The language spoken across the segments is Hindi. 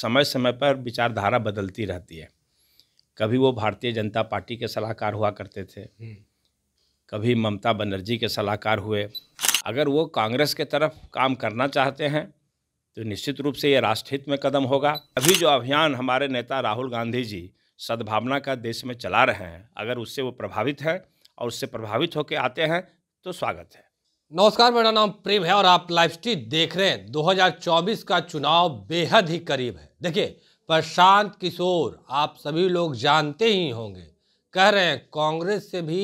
समय समय पर विचारधारा बदलती रहती है कभी वो भारतीय जनता पार्टी के सलाहकार हुआ करते थे हम्म। कभी ममता बनर्जी के सलाहकार हुए अगर वो कांग्रेस के तरफ काम करना चाहते हैं तो निश्चित रूप से ये राष्ट्रहित में कदम होगा अभी जो अभियान हमारे नेता राहुल गांधी जी सद्भावना का देश में चला रहे हैं अगर उससे वो प्रभावित हैं और उससे प्रभावित होकर आते हैं तो स्वागत है नमस्कार मेरा नाम प्रेम है और आप लाइव स्ट्रीट देख रहे हैं 2024 का चुनाव बेहद ही करीब है देखिए प्रशांत किशोर आप सभी लोग जानते ही होंगे कह रहे हैं कांग्रेस से भी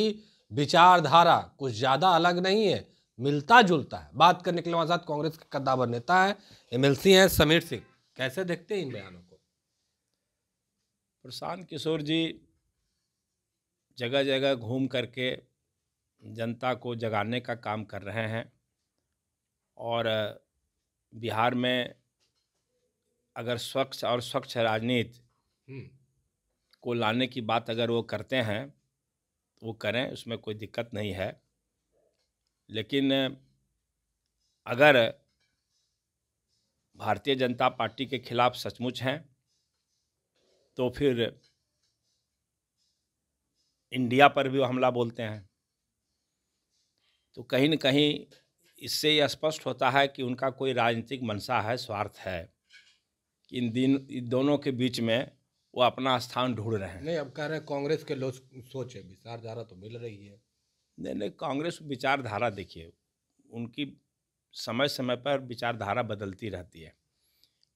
विचारधारा कुछ ज़्यादा अलग नहीं है मिलता जुलता है बात करने के लिए हमारे साथ कांग्रेस के कद्दावर नेता है एमएलसी हैं समीर सिंह कैसे देखते हैं इन बयानों को प्रशांत किशोर जी जगह जगह घूम करके जनता को जगाने का काम कर रहे हैं और बिहार में अगर स्वच्छ और स्वच्छ राजनीति को लाने की बात अगर वो करते हैं वो करें उसमें कोई दिक्कत नहीं है लेकिन अगर भारतीय जनता पार्टी के खिलाफ सचमुच हैं तो फिर इंडिया पर भी हमला बोलते हैं तो कहीं न कहीं इससे यह स्पष्ट होता है कि उनका कोई राजनीतिक मंशा है स्वार्थ है कि इन दिन इन दोनों के बीच में वो अपना स्थान ढूंढ रहे हैं नहीं अब कह रहे हैं कांग्रेस के लोग सोच है विचारधारा तो मिल रही है नहीं नहीं कांग्रेस विचारधारा देखिए उनकी समय समय पर विचारधारा बदलती रहती है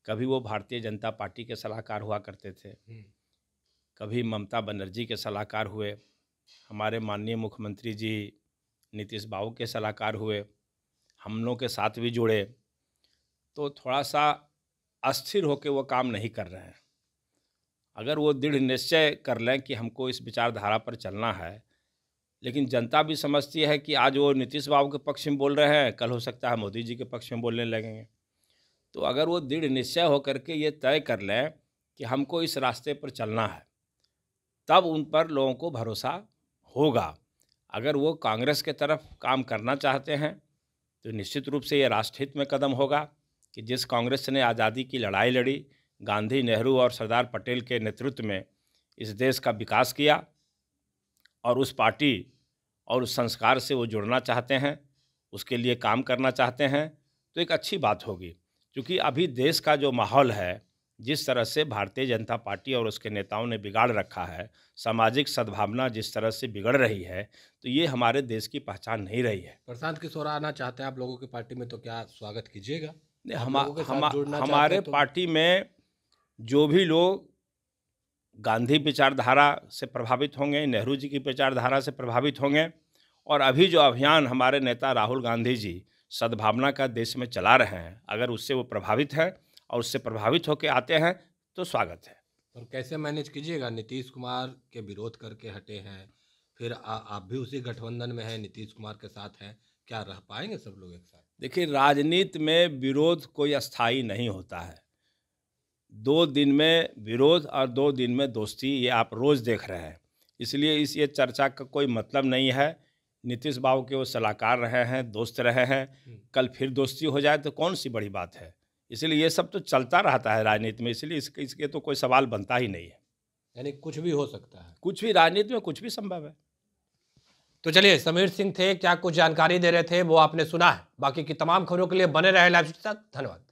कभी वो भारतीय जनता पार्टी के सलाहकार हुआ करते थे हम्म। कभी ममता बनर्जी के सलाहकार हुए हमारे माननीय मुख्यमंत्री जी नीतीश बाबू के सलाहकार हुए हम लोग के साथ भी जुड़े तो थोड़ा सा अस्थिर होकर वो काम नहीं कर रहे हैं अगर वो दृढ़ निश्चय कर लें कि हमको इस विचारधारा पर चलना है लेकिन जनता भी समझती है कि आज वो नीतीश बाबू के पक्ष में बोल रहे हैं कल हो सकता है मोदी जी के पक्ष में बोलने लगेंगे तो अगर वो दृढ़ निश्चय होकर के ये तय कर लें कि हमको इस रास्ते पर चलना है तब उन पर लोगों को भरोसा होगा अगर वो कांग्रेस के तरफ काम करना चाहते हैं तो निश्चित रूप से ये राष्ट्रहित में कदम होगा कि जिस कांग्रेस ने आज़ादी की लड़ाई लड़ी गांधी नेहरू और सरदार पटेल के नेतृत्व में इस देश का विकास किया और उस पार्टी और उस संस्कार से वो जुड़ना चाहते हैं उसके लिए काम करना चाहते हैं तो एक अच्छी बात होगी क्योंकि अभी देश का जो माहौल है जिस तरह से भारतीय जनता पार्टी और उसके नेताओं ने बिगाड़ रखा है सामाजिक सद्भावना जिस तरह से बिगड़ रही है तो ये हमारे देश की पहचान नहीं रही है प्रशांत किशोरा आना चाहते हैं आप लोगों की पार्टी में तो क्या स्वागत कीजिएगा हम, हम, हमारे तो... पार्टी में जो भी लोग गांधी विचारधारा से प्रभावित होंगे नेहरू जी की विचारधारा से प्रभावित होंगे और अभी जो अभियान हमारे नेता राहुल गांधी जी सद्भावना का देश में चला रहे हैं अगर उससे वो प्रभावित हैं और उससे प्रभावित होकर आते हैं तो स्वागत है और कैसे मैनेज कीजिएगा नीतीश कुमार के विरोध करके हटे हैं फिर आ, आप भी उसी गठबंधन में हैं नीतीश कुमार के साथ हैं क्या रह पाएंगे सब लोग एक साथ देखिए राजनीति में विरोध कोई अस्थाई नहीं होता है दो दिन में विरोध और दो दिन में दोस्ती ये आप रोज़ देख रहे हैं इसलिए इस ये चर्चा का कोई मतलब नहीं है नीतीश बाबू के वो सलाहकार रहे हैं दोस्त रहे हैं हम्म। कल फिर दोस्ती हो जाए तो कौन सी बड़ी बात है इसलिए ये सब तो चलता रहता है राजनीति में इसलिए इसके इसके तो कोई सवाल बनता ही नहीं है यानी कुछ भी हो सकता है कुछ भी राजनीति में कुछ भी संभव है तो चलिए समीर सिंह थे क्या कुछ जानकारी दे रहे थे वो आपने सुना है बाकी की तमाम खबरों के लिए बने रहे लाइव साथ धन्यवाद